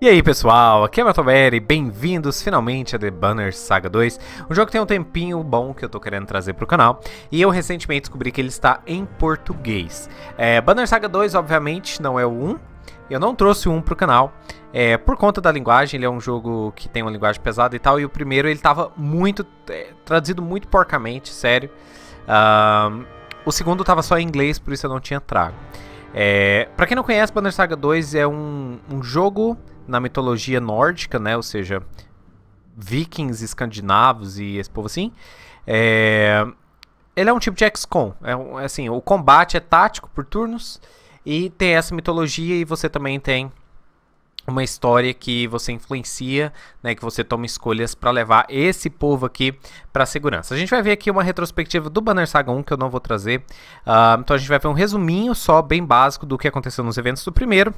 E aí pessoal, aqui é Matoberi, bem-vindos finalmente a The Banner Saga 2, um jogo que tem um tempinho bom que eu tô querendo trazer pro canal, e eu recentemente descobri que ele está em português. É, Banner Saga 2 obviamente não é o 1, eu não trouxe o 1 pro canal, é, por conta da linguagem, ele é um jogo que tem uma linguagem pesada e tal, e o primeiro ele tava muito, é, traduzido muito porcamente, sério. o segundo tava só em inglês, por isso eu não tinha trago. É, pra quem não conhece, Banner Saga 2 é um, um jogo na mitologia nórdica, né? Ou seja, vikings escandinavos e esse povo assim. É... Ele é um tipo de XCOM. É um, é assim, o combate é tático por turnos e tem essa mitologia e você também tem uma história que você influencia, né, que você toma escolhas para levar esse povo aqui para segurança. A gente vai ver aqui uma retrospectiva do Banner Saga 1 que eu não vou trazer. Uh, então a gente vai ver um resuminho só bem básico do que aconteceu nos eventos do primeiro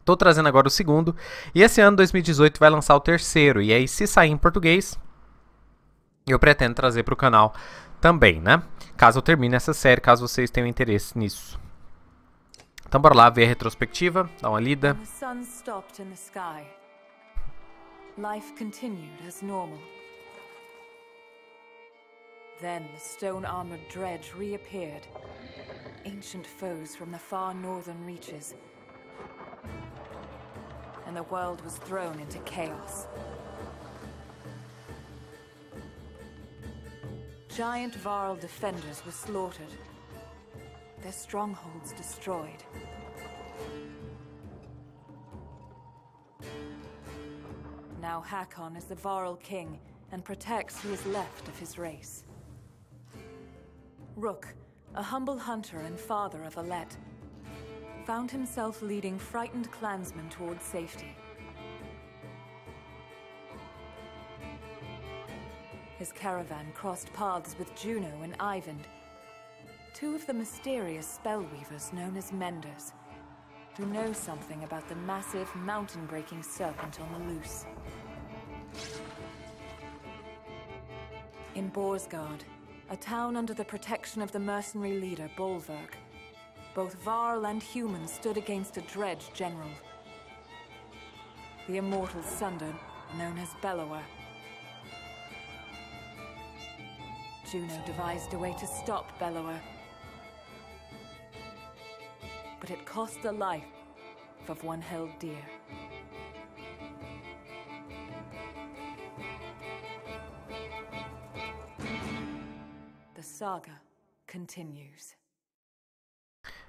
Estou trazendo agora o segundo. E esse ano, 2018, vai lançar o terceiro. E aí, se sair em português, eu pretendo trazer para o canal também, né? Caso eu termine essa série, caso vocês tenham interesse nisso. Então bora lá ver a retrospectiva, dar uma lida. Life continued as normal. Then the stone-armored dredge reappeared. Ancient foes from the far northern reaches and the world was thrown into chaos. Giant Varl defenders were slaughtered, their strongholds destroyed. Now Hakon is the Varl king and protects who is left of his race. Rook, a humble hunter and father of Alet, found himself leading frightened clansmen towards safety. His caravan crossed paths with Juno and Ivand, two of the mysterious spellweavers known as Menders, who know something about the massive mountain-breaking serpent on the loose. In Borsgard, a town under the protection of the mercenary leader Bolverk, both Varl and human stood against a dread general. The immortal Sunder, known as Bellower. Juno devised a way to stop Bellower. But it cost the life of one held dear. The saga continues.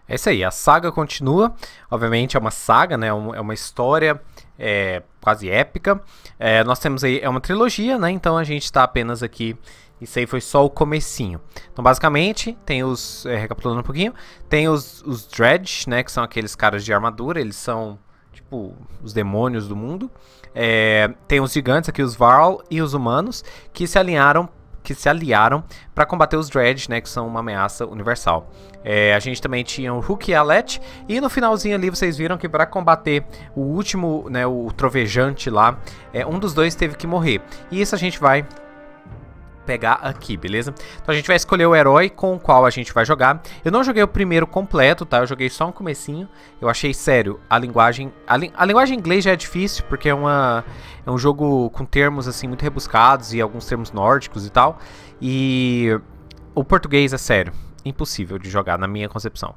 É isso aí, a saga continua. Obviamente é uma saga, né? É, é uma história é, quase épica. É, nós temos aí, é uma trilogia, né? Então a gente está apenas aqui. Isso aí foi só o comecinho. Então, basicamente, tem os. É, recapitulando um pouquinho, tem os, os Dredge, né? Que são aqueles caras de armadura, eles são tipo os demônios do mundo. É, tem os gigantes aqui, os Varl e os humanos, que se alinharam que se aliaram para combater os Dread, né, que são uma ameaça universal. É, a gente também tinha o Hulk e a Let, e no finalzinho ali vocês viram que para combater o último, né, o trovejante lá, é, um dos dois teve que morrer. E isso a gente vai pegar aqui, beleza? Então a gente vai escolher o herói com o qual a gente vai jogar. Eu não joguei o primeiro completo, tá? Eu joguei só um comecinho. Eu achei, sério, a linguagem... A, li, a linguagem inglesa já é difícil, porque é, uma, é um jogo com termos, assim, muito rebuscados e alguns termos nórdicos e tal. E o português é sério, impossível de jogar, na minha concepção.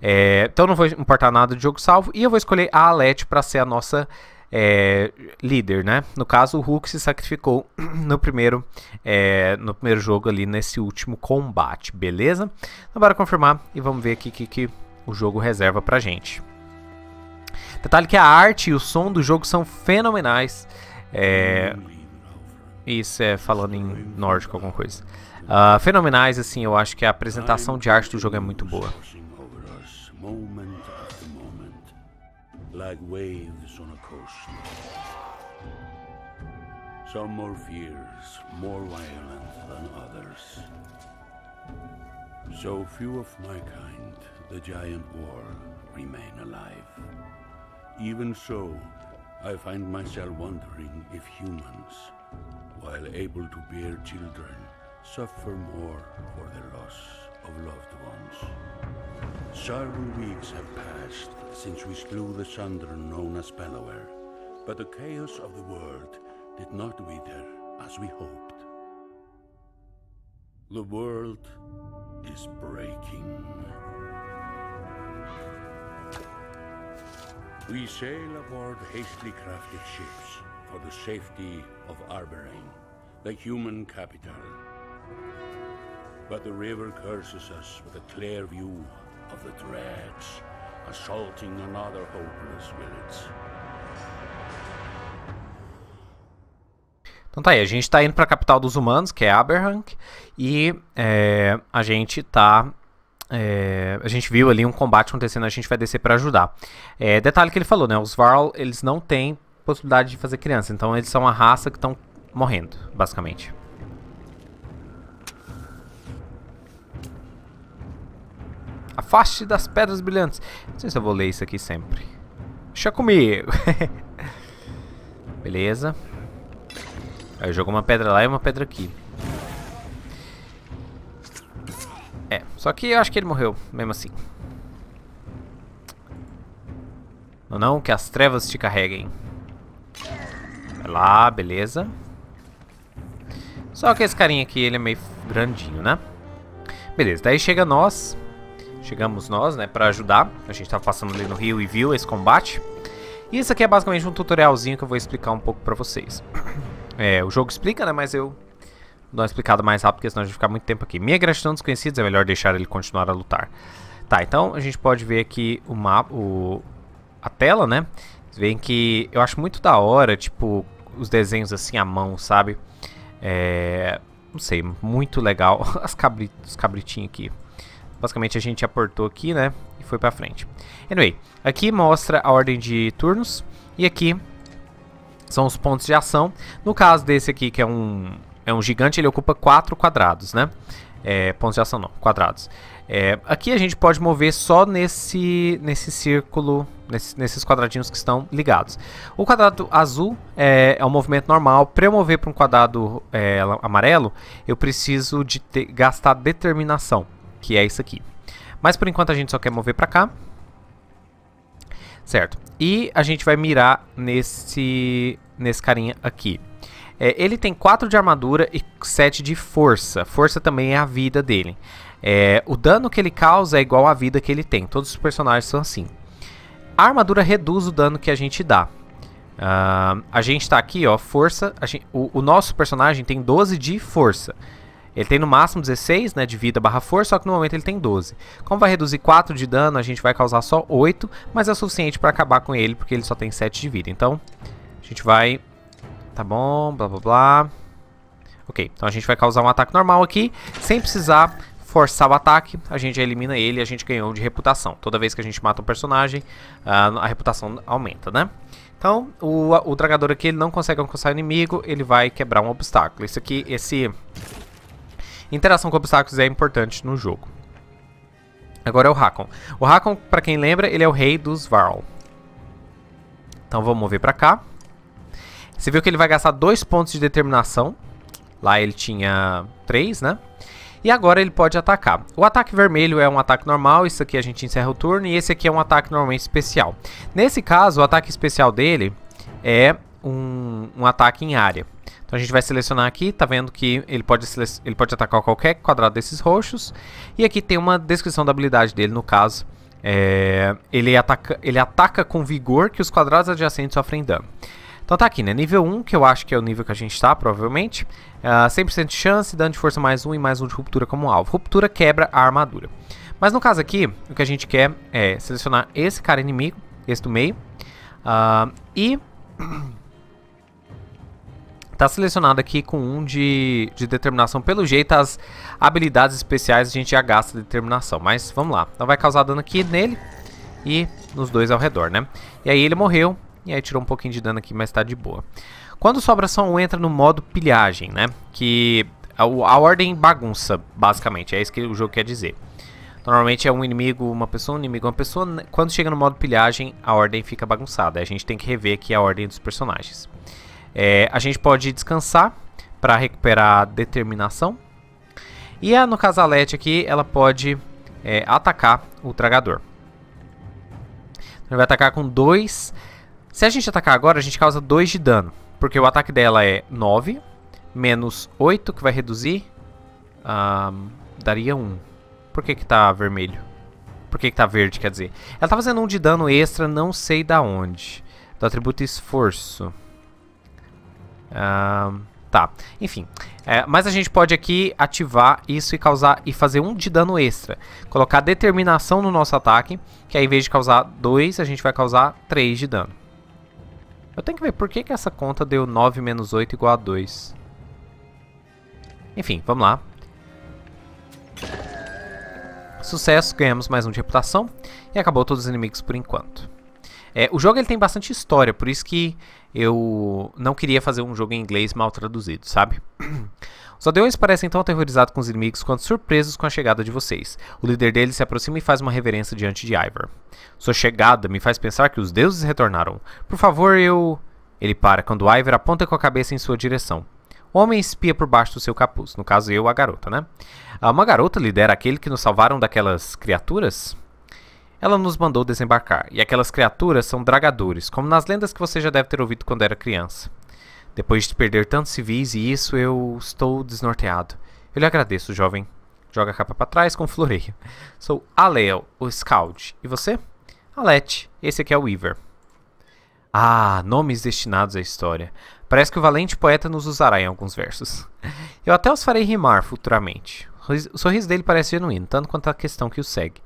É, então não vou importar nada de jogo salvo. E eu vou escolher a Alete para ser a nossa é, líder, né? No caso, o Hulk se sacrificou no primeiro, é, no primeiro jogo ali, nesse último combate, beleza? Então bora confirmar e vamos ver aqui o que, que o jogo reserva pra gente. Detalhe que a arte e o som do jogo são fenomenais. É, isso é falando em nórdico alguma coisa. Uh, fenomenais, assim, eu acho que a apresentação de arte do jogo é muito boa. like waves on a coast, Some more fierce, more violent than others. So few of my kind, the giant war, remain alive. Even so, I find myself wondering if humans, while able to bear children, suffer more for their loss of loved ones. Several weeks have passed since we slew the Sundron known as Bellower, but the chaos of the world did not wither as we hoped. The world is breaking. We sail aboard hastily crafted ships for the safety of Arborane, the human capital But the river curses us with a clear view of the dregs, assaulting another hopeless village. Então tá aí, a gente tá indo pra capital dos humanos, que é Aberhank, e é, a gente tá é, a gente viu ali um combate acontecendo, a gente vai descer para ajudar. É, detalhe que ele falou, né? Os Varl, eles não têm possibilidade de fazer criança, então eles são a raça que estão morrendo, basicamente. afaste das pedras brilhantes. Não sei se eu vou ler isso aqui sempre. Deixa comigo. Beleza. Aí jogou uma pedra lá e uma pedra aqui. É, só que eu acho que ele morreu, mesmo assim. Não, não, que as trevas te carreguem. Vai lá, beleza. Só que esse carinha aqui, ele é meio grandinho, né? Beleza, daí chega nós. Chegamos nós, né, pra ajudar. A gente tava tá passando ali no rio e viu esse combate. E isso aqui é basicamente um tutorialzinho que eu vou explicar um pouco pra vocês. É, o jogo explica, né, mas eu dar uma explicada mais rápido, porque senão a gente vai ficar muito tempo aqui. Minha gratidão desconhecidos, é melhor deixar ele continuar a lutar. Tá, então a gente pode ver aqui o mapa, o, a tela, né? Vocês veem que eu acho muito da hora, tipo, os desenhos assim à mão, sabe? É... Não sei, muito legal. As cabri... Os cabritinhos aqui. Basicamente a gente aportou aqui, né? E foi pra frente. Anyway, aqui mostra a ordem de turnos. E aqui são os pontos de ação. No caso desse aqui, que é um, é um gigante, ele ocupa 4 quadrados, né? É, pontos de ação não, quadrados. É, aqui a gente pode mover só nesse, nesse círculo, nesse, nesses quadradinhos que estão ligados. O quadrado azul é, é um movimento normal. Para eu mover para um quadrado é, amarelo, eu preciso de ter, gastar determinação que é isso aqui. Mas por enquanto a gente só quer mover pra cá. Certo. E a gente vai mirar nesse, nesse carinha aqui. É, ele tem 4 de armadura e 7 de força. Força também é a vida dele. É, o dano que ele causa é igual à vida que ele tem. Todos os personagens são assim. A armadura reduz o dano que a gente dá. Uh, a gente tá aqui, ó, força. Gente, o, o, nosso personagem tem 12 de força. Ele tem no máximo 16 né, de vida barra força, só que no momento ele tem 12. Como vai reduzir 4 de dano, a gente vai causar só 8, mas é suficiente para acabar com ele, porque ele só tem 7 de vida. Então, a gente vai... Tá bom, blá blá blá. Ok, então a gente vai causar um ataque normal aqui, sem precisar forçar o ataque, a gente elimina ele e a gente ganhou de reputação. Toda vez que a gente mata um personagem, ah, a reputação aumenta, né? Então, o, o dragador aqui ele não consegue alcançar o inimigo, ele vai quebrar um obstáculo. Isso aqui, esse Interação com obstáculos é importante no jogo. Agora é o Hakon. O Hakon, pra quem lembra, ele é o rei dos Varl. Então vamos mover pra cá. Você viu que ele vai gastar dois pontos de determinação. Lá ele tinha três, né? E agora ele pode atacar. O ataque vermelho é um ataque normal, isso aqui a gente encerra o turno. E esse aqui é um ataque normalmente especial. Nesse caso, o ataque especial dele é um, um ataque em área. Então a gente vai selecionar aqui, tá vendo que ele pode, ele pode atacar qualquer quadrado desses roxos. E aqui tem uma descrição da habilidade dele, no caso. É, ele, ataca, ele ataca com vigor que os quadrados adjacentes sofrem dano. Então tá aqui, né? Nível 1, que eu acho que é o nível que a gente tá, provavelmente. Uh, ah, 100% de chance, dano de força mais 1 e mais 1 de ruptura como alvo. Ruptura quebra a armadura. Mas no caso aqui, o que a gente quer é selecionar esse cara inimigo, esse do meio. Uh, e Tá selecionado aqui com um de, de determinação. Pelo jeito, as habilidades especiais a gente já gasta determinação. Mas vamos lá. Então vai causar dano aqui nele e nos dois ao redor, né? E aí ele morreu. E aí tirou um pouquinho de dano aqui, mas tá de boa. Quando sobra só um, entra no modo pilhagem, né? Que a, a ordem bagunça, basicamente. É isso que o jogo quer dizer. Normalmente é um inimigo, uma pessoa, um inimigo, uma pessoa. Né? Quando chega no modo pilhagem, a ordem fica bagunçada. A gente tem que rever aqui a ordem dos personagens. É, a gente pode descansar para recuperar determinação. E a, no casalete aqui, ela pode é, atacar o tragador. Então, ele vai atacar com 2. Se a gente atacar agora, a gente causa 2 de dano. Porque o ataque dela é 9, menos 8, que vai reduzir. Um, daria 1. Um. Por que que tá vermelho? Por que que tá verde, quer dizer? Ela tá fazendo 1 um de dano extra, não sei da onde. Do atributo esforço tá, enfim. É, mas a gente pode aqui ativar isso e causar e fazer um de dano extra. Colocar determinação no nosso ataque, que aí em vez de causar 2, a gente vai causar 3 de dano. Eu tenho que ver por que, que essa conta deu 9 menos 8 igual a 2. Enfim, vamos lá. Sucesso, ganhamos mais um de reputação e acabou todos os inimigos por enquanto. É, o jogo ele tem bastante história, por isso que eu não queria fazer um jogo em inglês mal traduzido, sabe? Os aldeões parecem tão aterrorizados com os inimigos quanto surpresos com a chegada de vocês. O líder deles se aproxima e faz uma reverência diante de Ivor. Sua chegada me faz pensar que os deuses retornaram. Por favor, eu... Ele para quando Ivor aponta com a cabeça em sua direção. O homem espia por baixo do seu capuz, no caso eu, a garota, né? Ah, uma garota lidera aquele que nos salvaram daquelas criaturas? Ela nos mandou desembarcar, e aquelas criaturas são dragadores, como nas lendas que você já deve ter ouvido quando era criança. Depois de perder tantos civis e isso, eu estou desnorteado. Eu lhe agradeço, jovem. Joga a capa para trás com floreio. Sou Aleo, o Scout. E você? Alete. Esse aqui é o Weaver. Ah, nomes destinados à história. Parece que o valente poeta nos usará em alguns versos. Eu até os farei rimar futuramente. O sorriso dele parece genuíno, tanto quanto a questão que o segue.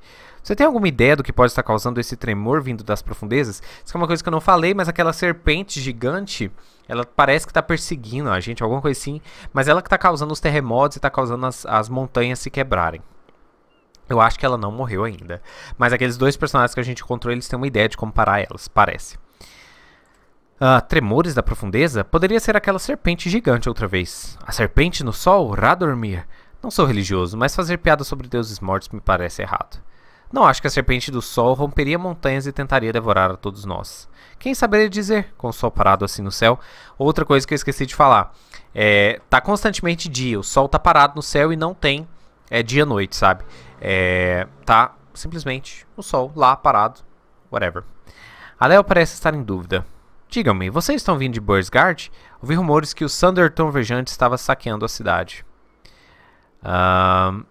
Você tem alguma ideia do que pode estar causando esse tremor vindo das profundezas? Isso é uma coisa que eu não falei, mas aquela serpente gigante, ela parece que está perseguindo a gente, alguma coisa assim. Mas ela que está causando os terremotos e está causando as, as montanhas se quebrarem. Eu acho que ela não morreu ainda. Mas aqueles dois personagens que a gente encontrou, eles têm uma ideia de comparar elas, parece. Uh, tremores da profundeza? Poderia ser aquela serpente gigante outra vez. A serpente no sol? Radormir? Não sou religioso, mas fazer piada sobre deuses mortos me parece errado. Não acho que a serpente do sol romperia montanhas e tentaria devorar a todos nós. Quem saberia dizer, com o sol parado assim no céu? Outra coisa que eu esqueci de falar. É, tá constantemente dia, o sol tá parado no céu e não tem é, dia-noite, sabe? É, tá simplesmente o sol lá parado, whatever. A Léo parece estar em dúvida. Digam-me, vocês estão vindo de Burstgard? Ouvi rumores que o Thunderton Vejante estava saqueando a cidade. Ahn...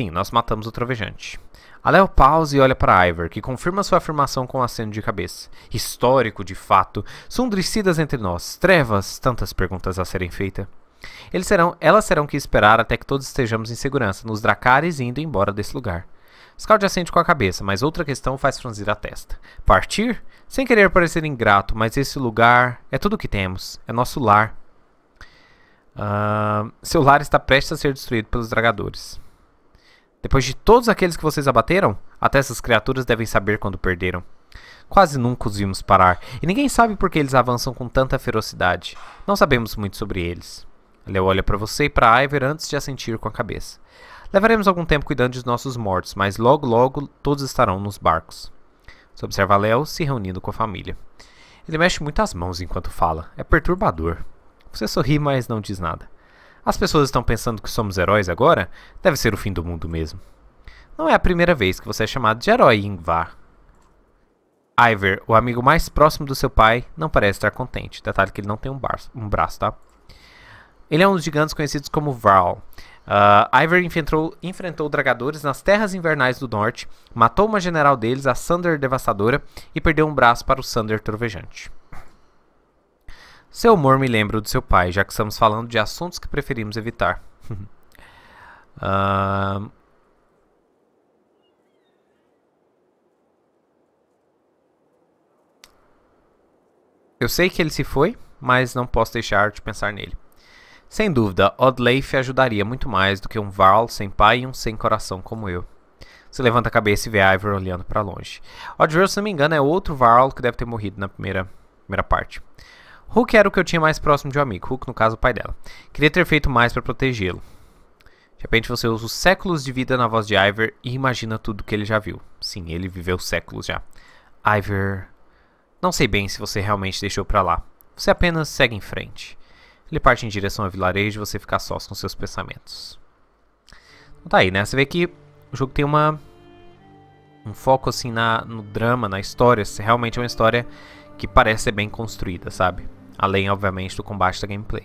Sim, nós matamos o trovejante. A Léo pausa e olha para Ivor, que confirma sua afirmação com um aceno de cabeça. Histórico, de fato. Sundricidas entre nós. Trevas, tantas perguntas a serem feitas. Eles serão, elas serão que esperar até que todos estejamos em segurança, nos dracares e indo embora desse lugar. Scald assente com a cabeça, mas outra questão faz franzir a testa. Partir? Sem querer parecer ingrato, mas esse lugar é tudo o que temos. É nosso lar. Uh, seu lar está prestes a ser destruído pelos dragadores. Depois de todos aqueles que vocês abateram, até essas criaturas devem saber quando perderam. Quase nunca os vimos parar, e ninguém sabe por que eles avançam com tanta ferocidade. Não sabemos muito sobre eles. Leo olha para você e para Iver antes de assentir com a cabeça. Levaremos algum tempo cuidando dos nossos mortos, mas logo logo todos estarão nos barcos. Você observa Léo se reunindo com a família. Ele mexe muito as mãos enquanto fala. É perturbador. Você sorri, mas não diz nada. As pessoas estão pensando que somos heróis agora? Deve ser o fim do mundo mesmo. Não é a primeira vez que você é chamado de herói, Ingvar. Iver, o amigo mais próximo do seu pai, não parece estar contente. Detalhe que ele não tem um, braço, um braço tá? Ele é um dos gigantes conhecidos como Varl. Uh, ah, Iver enfrentou, enfrentou dragadores nas terras invernais do norte, matou uma general deles, a Sander Devastadora, e perdeu um braço para o Sander Trovejante. Seu humor me lembra do seu pai, já que estamos falando de assuntos que preferimos evitar. uh... Eu sei que ele se foi, mas não posso deixar de pensar nele. Sem dúvida, Odleif ajudaria muito mais do que um Varl sem pai e um sem coração como eu. Você levanta a cabeça e vê Ivor olhando para longe. Odreal, se não me engano, é outro Varl que deve ter morrido na primeira, primeira parte. Hulk era o que eu tinha mais próximo de um amigo, Hulk, no caso, o pai dela. Queria ter feito mais para protegê-lo. De repente você usa os séculos de vida na voz de Ivor e imagina tudo que ele já viu. Sim, ele viveu séculos já. Ivor, não sei bem se você realmente deixou para lá. Você apenas segue em frente. Ele parte em direção ao vilarejo e você fica sós com seus pensamentos. Então tá aí, né? Você vê que o jogo tem uma um foco assim na, no drama, na história. Se Realmente é uma história que parece ser bem construída, sabe? Além, obviamente, do combate da gameplay.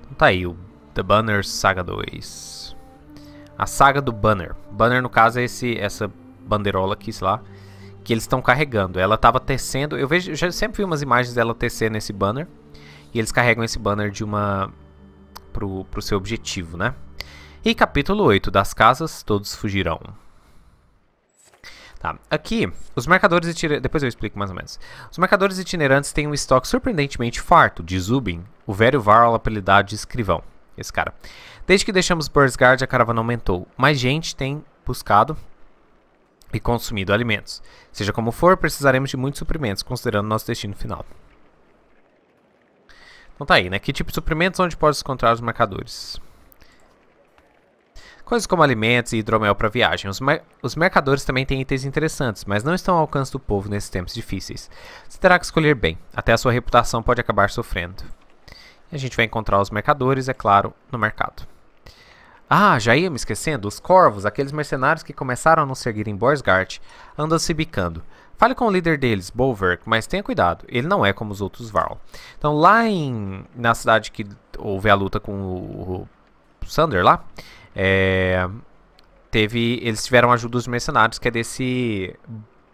Então tá aí, o The Banner Saga 2. A saga do Banner. Banner, no caso, é esse, essa banderola aqui, sei lá, que eles estão carregando. Ela tava tecendo, eu vejo, eu sempre vi umas imagens dela tecendo esse banner. E eles carregam esse banner de uma... Pro, pro seu objetivo, né? E capítulo 8, das casas, todos fugirão. Tá. Aqui, os marcadores itinerantes. Depois eu explico mais ou menos. Os marcadores itinerantes têm um estoque surpreendentemente farto, de Zubin, o velho Varl apelidado de escrivão. Esse cara. Desde que deixamos Burnsgard, a caravana aumentou. Mais gente tem buscado e consumido alimentos. Seja como for, precisaremos de muitos suprimentos, considerando nosso destino final. Então tá aí, né? Que tipo de suprimentos onde pode encontrar os marcadores? Coisas como alimentos e hidromel para viagem. Os, mer os, mercadores também têm itens interessantes, mas não estão ao alcance do povo nesses tempos difíceis. Você terá que escolher bem, até a sua reputação pode acabar sofrendo. E a gente vai encontrar os mercadores, é claro, no mercado. Ah, já ia me esquecendo, os corvos, aqueles mercenários que começaram a nos seguir em Borsgard, andam se bicando. Fale com o líder deles, Bolverk, mas tenha cuidado, ele não é como os outros Varl. Então lá em, na cidade que houve a luta com o, o Sander lá, é, teve, eles tiveram ajuda dos mercenários, que é desse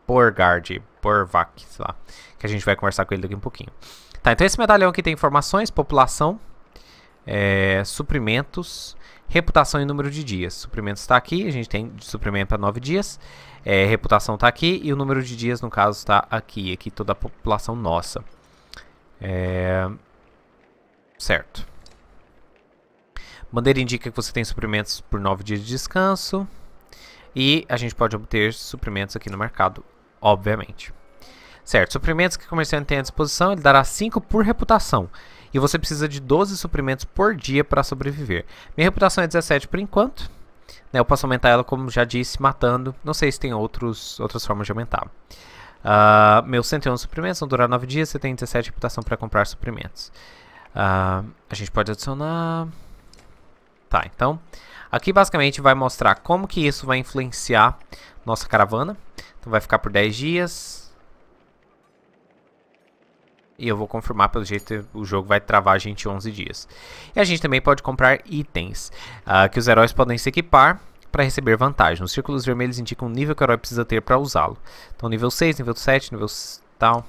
Borgard, Borvac, sei lá, que a gente vai conversar com ele daqui a um pouquinho. Tá, então esse medalhão aqui tem informações, população, é, suprimentos, reputação e número de dias. Suprimentos está aqui, a gente tem de suprimento para 9 dias, é, reputação está aqui e o número de dias, no caso, está aqui, aqui toda a população nossa. É, certo. Bandeira indica que você tem suprimentos por 9 dias de descanso. E a gente pode obter suprimentos aqui no mercado, obviamente. Certo, suprimentos que o comerciante tem à disposição, ele dará 5 por reputação. E você precisa de 12 suprimentos por dia para sobreviver. Minha reputação é 17 por enquanto. Né, eu posso aumentar ela, como já disse, matando. Não sei se tem outros, outras formas de aumentar. Uh, meus 101 suprimentos vão durar 9 dias. Você tem 17 reputação para comprar suprimentos. Uh, a gente pode adicionar... Tá, então aqui basicamente vai mostrar como que isso vai influenciar nossa caravana. Então vai ficar por 10 dias. E eu vou confirmar, pelo jeito o jogo vai travar a gente 11 dias. E a gente também pode comprar itens uh, que os heróis podem se equipar para receber vantagem. Os círculos vermelhos indicam o nível que o herói precisa ter para usá-lo. Então nível 6, nível 7, nível tal,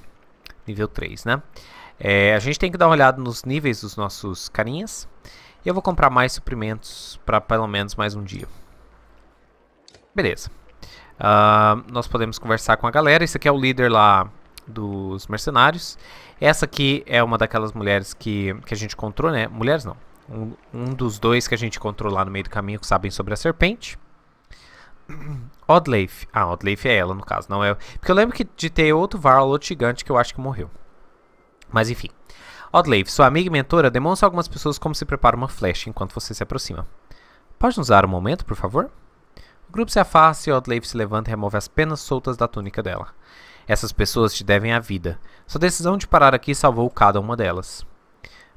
nível 3, né? É, a gente tem que dar uma olhada nos níveis dos nossos carinhas. E eu vou comprar mais suprimentos para pelo menos mais um dia. Beleza. Uh, nós podemos conversar com a galera. Esse aqui é o líder lá dos mercenários. Essa aqui é uma daquelas mulheres que, que a gente encontrou, né? Mulheres não. Um, um dos dois que a gente encontrou lá no meio do caminho que sabem sobre a serpente. Odleif. Ah, Odleif é ela, no caso, não é... Porque eu lembro que de ter outro Varlot gigante que eu acho que morreu. Mas enfim. Oddlave, sua amiga e mentora, demonstra a algumas pessoas como se prepara uma flecha enquanto você se aproxima. Pode nos dar um momento, por favor? O grupo se afasta e Oddlave se levanta e remove as penas soltas da túnica dela. Essas pessoas te devem a vida. Sua decisão de parar aqui salvou cada uma delas.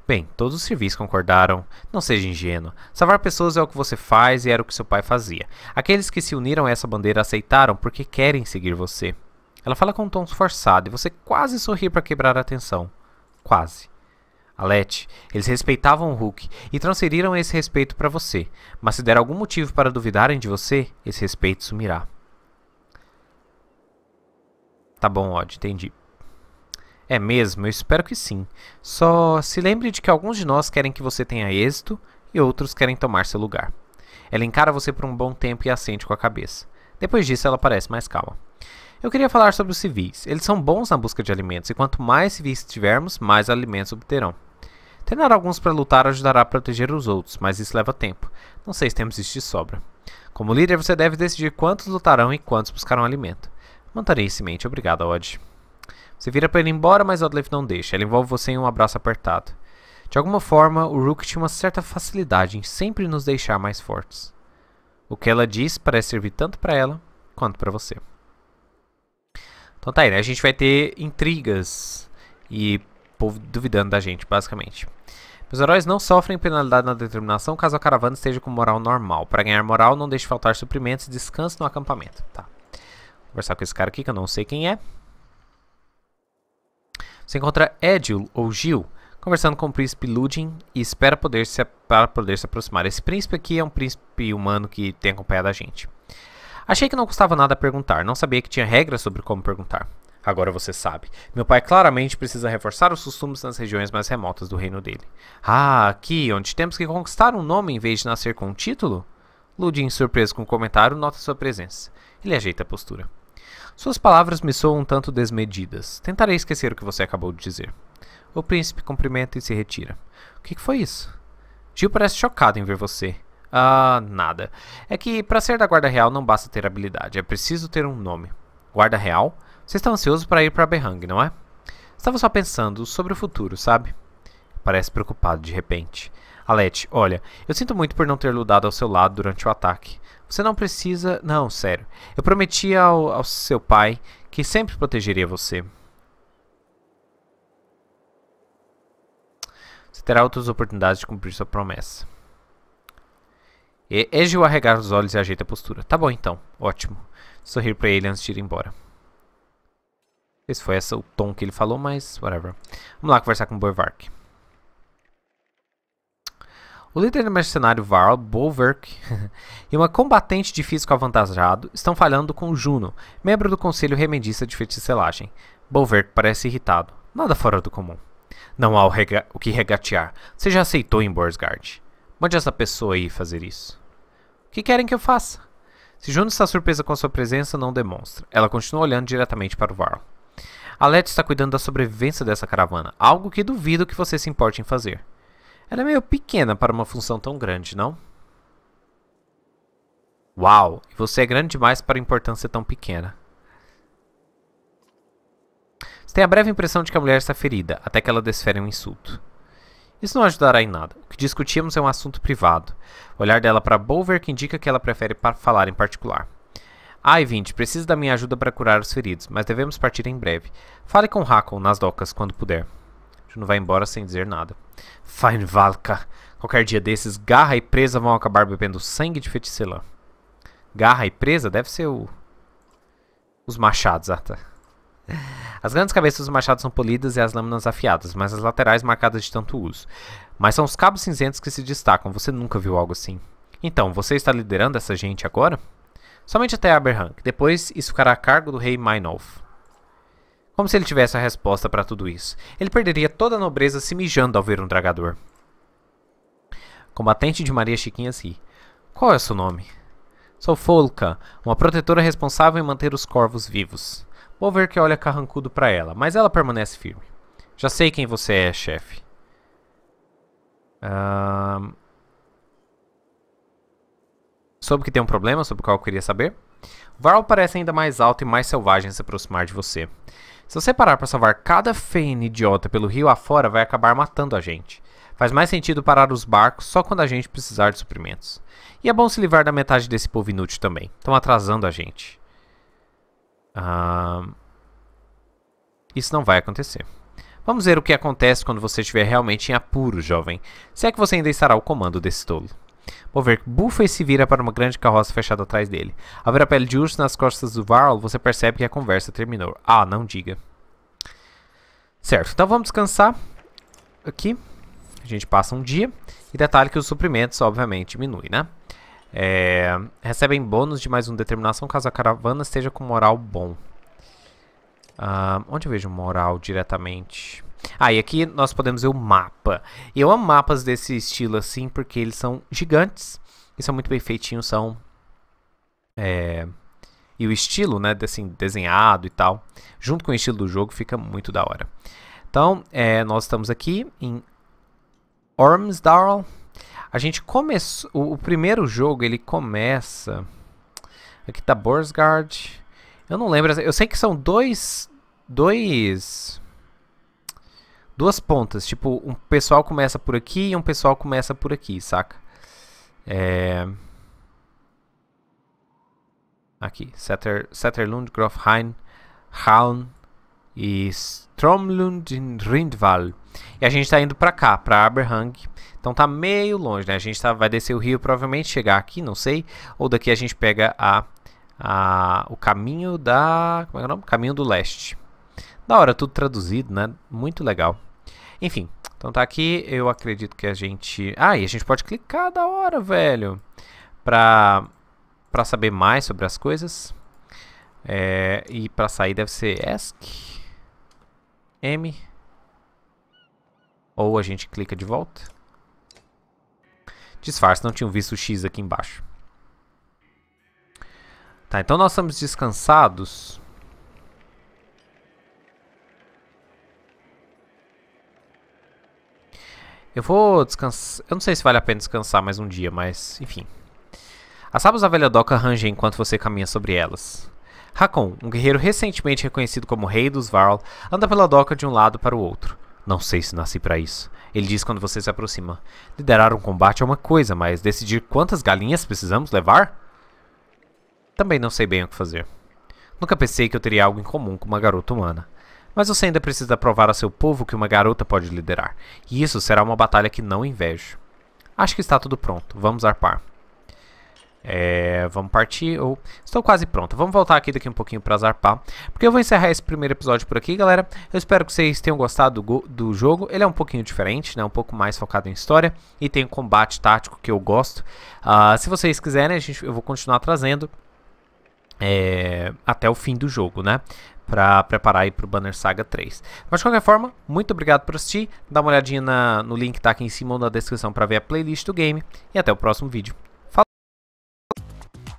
Bem, todos os civis concordaram. Não seja ingênuo. Salvar pessoas é o que você faz e era o que seu pai fazia. Aqueles que se uniram a essa bandeira aceitaram porque querem seguir você. Ela fala com um tom forçado e você quase sorri para quebrar a tensão. Quase. Alete, eles respeitavam Hulk e transferiram esse respeito para você, mas se der algum motivo para duvidarem de você, esse respeito sumirá. Tá bom, Odd, entendi. É mesmo, eu espero que sim. Só se lembre de que alguns de nós querem que você tenha êxito e outros querem tomar seu lugar. Ela encara você por um bom tempo e assente com a cabeça. Depois disso, ela parece mais calma. Eu queria falar sobre os civis. Eles são bons na busca de alimentos, e quanto mais civis tivermos, mais alimentos obterão. Treinar alguns para lutar ajudará a proteger os outros, mas isso leva tempo. Não sei se temos isso de sobra. Como líder, você deve decidir quantos lutarão e quantos buscarão alimento. Mantarei isso em mente. Obrigado, Odd. Você vira para ele embora, mas Odlef não deixa. Ele envolve você em um abraço apertado. De alguma forma, o Rook tinha uma certa facilidade em sempre nos deixar mais fortes. O que ela diz parece servir tanto para ela quanto para você. Então tá aí, né? A gente vai ter intrigas e povo duvidando da gente, basicamente. Os heróis não sofrem penalidade na determinação caso a caravana esteja com moral normal. Para ganhar moral, não deixe faltar suprimentos e descanse no acampamento. Tá. Vou conversar com esse cara aqui, que eu não sei quem é. Você encontra Edil, ou Gil, conversando com o príncipe Ludin e espera poder se, para poder se aproximar. Esse príncipe aqui é um príncipe humano que tem acompanhado a gente. Achei que não custava nada perguntar, não sabia que tinha regras sobre como perguntar. Agora você sabe. Meu pai claramente precisa reforçar os costumes nas regiões mais remotas do reino dele. Ah, aqui, onde temos que conquistar um nome em vez de nascer com um título? Ludin, surpreso com o comentário, nota sua presença. Ele ajeita a postura. Suas palavras me soam um tanto desmedidas. Tentarei esquecer o que você acabou de dizer. O príncipe cumprimenta e se retira. O que foi isso? Gil parece chocado em ver você. Ah, nada. É que para ser da Guarda Real não basta ter habilidade, é preciso ter um nome. Guarda Real? você está ansioso para ir para Berhang, não é? Estava só pensando sobre o futuro, sabe? Parece preocupado de repente. Alete, olha, eu sinto muito por não ter lutado ao seu lado durante o ataque. Você não precisa. Não, sério. Eu prometi ao, ao seu pai que sempre protegeria você. Você terá outras oportunidades de cumprir sua promessa. E Egil arregala os olhos e ajeita a postura. Tá bom então, ótimo. Sorrir para ele antes de ir embora. Esse foi esse o tom que ele falou, mas whatever. Vamos lá conversar com o Boivark. O líder do mercenário Varl, Bolverk, e uma combatente de físico avantajado estão falhando com Juno, membro do Conselho Remendista de Feiticelagem. Bolverk parece irritado. Nada fora do comum. Não há o, o que regatear. Você já aceitou em Borsgard. Mande essa pessoa aí fazer isso que querem que eu faça? Se Juno está surpresa com sua presença, não demonstra. Ela continua olhando diretamente para o Varl. Alete está cuidando da sobrevivência dessa caravana, algo que duvido que você se importe em fazer. Ela é meio pequena para uma função tão grande, não? Uau, você é grande demais para importância tão pequena. Você tem a breve impressão de que a mulher está ferida, até que ela desfere um insulto. Isso não ajudará em nada. O que discutimos é um assunto privado. O olhar dela para que indica que ela prefere falar em particular. Ai, Vinte, preciso da minha ajuda para curar os feridos, mas devemos partir em breve. Fale com Hakon nas docas quando puder. Juno vai embora sem dizer nada. Fine Valka. Qualquer dia desses, Garra e Presa vão acabar bebendo sangue de feiticeira. Garra e Presa deve ser o... Os machados, ah tá. As grandes cabeças dos machados são polidas e as lâminas afiadas, mas as laterais marcadas de tanto uso. Mas são os cabos cinzentos que se destacam, você nunca viu algo assim. Então, você está liderando essa gente agora? Somente até Aberhank, depois isso ficará a cargo do rei Meinolf. Como se ele tivesse a resposta para tudo isso. Ele perderia toda a nobreza se mijando ao ver um dragador. Combatente de Maria Chiquinha ri. Qual é o seu nome? Sou Folka, uma protetora responsável em manter os corvos vivos que olha carrancudo para ela, mas ela permanece firme. Já sei quem você é, chefe. Um... Soube que tem um problema sobre o qual eu queria saber? Varl parece ainda mais alto e mais selvagem se aproximar de você. Se você parar para salvar cada feine idiota pelo rio afora, vai acabar matando a gente. Faz mais sentido parar os barcos só quando a gente precisar de suprimentos. E é bom se livrar da metade desse povo inútil também. Estão atrasando a gente. Ah, isso não vai acontecer. Vamos ver o que acontece quando você estiver realmente em apuro, jovem. Se é que você ainda estará ao comando desse tolo. Boverk bufa e se vira para uma grande carroça fechada atrás dele. Ao ver a pele de urso nas costas do Varl, você percebe que a conversa terminou. Ah, não diga. Certo, então vamos descansar aqui. A gente passa um dia. E detalhe que os suprimentos, obviamente, diminuem, né? É, recebem bônus de mais um determinação caso a caravana esteja com moral bom. Uh, onde eu vejo moral diretamente? Ah, e aqui nós podemos ver o mapa. E eu amo mapas desse estilo assim, porque eles são gigantes e são muito bem feitinhos, são... É, e o estilo, né, assim, desenhado e tal, junto com o estilo do jogo, fica muito da hora. Então, é, nós estamos aqui em Ormsdale, a gente começou... O, primeiro jogo, ele começa... Aqui tá Borsgard. Eu não lembro. Eu sei que são dois... Dois... Duas pontas. Tipo, um pessoal começa por aqui e um pessoal começa por aqui, saca? É... Aqui. Setter, Setterlund, Grofheim, Haun e Stromlund Rindval. E a gente tá indo pra cá, pra Aberhang. Então tá meio longe, né? A gente tá, vai descer o rio, provavelmente chegar aqui, não sei. Ou daqui a gente pega a, a, o caminho da... Como é, é o nome? Caminho do Leste. Da hora, tudo traduzido, né? Muito legal. Enfim, então tá aqui. Eu acredito que a gente... Ah, e a gente pode clicar da hora, velho. Pra, pra saber mais sobre as coisas. É, e pra sair deve ser ESC. M. Ou a gente clica de volta. Disfarce, não tinham visto o X aqui embaixo. Tá, então nós estamos descansados. Eu vou descansar... Eu não sei se vale a pena descansar mais um dia, mas enfim. As sabas da velha doca rangem enquanto você caminha sobre elas. Hakon, um guerreiro recentemente reconhecido como Rei dos Varl, anda pela doca de um lado para o outro. Não sei se nasci para isso. Ele diz quando você se aproxima. Liderar um combate é uma coisa, mas decidir quantas galinhas precisamos levar? Também não sei bem o que fazer. Nunca pensei que eu teria algo em comum com uma garota humana. Mas você ainda precisa provar a seu povo que uma garota pode liderar. E isso será uma batalha que não invejo. Acho que está tudo pronto. Vamos arpar. É, vamos partir. estou quase pronto. Vamos voltar aqui daqui um pouquinho para zarpar, porque eu vou encerrar esse primeiro episódio por aqui, galera. Eu espero que vocês tenham gostado do, do jogo. Ele é um pouquinho diferente, né? Um pouco mais focado em história e tem combate tático que eu gosto. Uh, se vocês quiserem, a gente, eu vou continuar trazendo. É, até o fim do jogo, né? Pra preparar aí pro Banner Saga 3. Mas de qualquer forma, muito obrigado por assistir. Dá uma olhadinha na, no link que tá aqui em cima ou na descrição para ver a playlist do game. E até o próximo vídeo.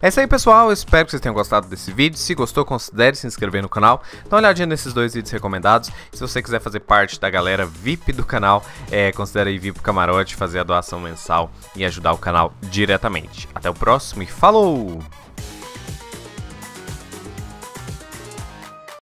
É isso aí pessoal, espero que vocês tenham gostado desse vídeo, se gostou considere se inscrever no canal, dá uma olhadinha nesses dois vídeos recomendados, se você quiser fazer parte da galera VIP do canal, é, considere aí vir pro camarote, fazer a doação mensal e ajudar o canal diretamente. Até o próximo e falou!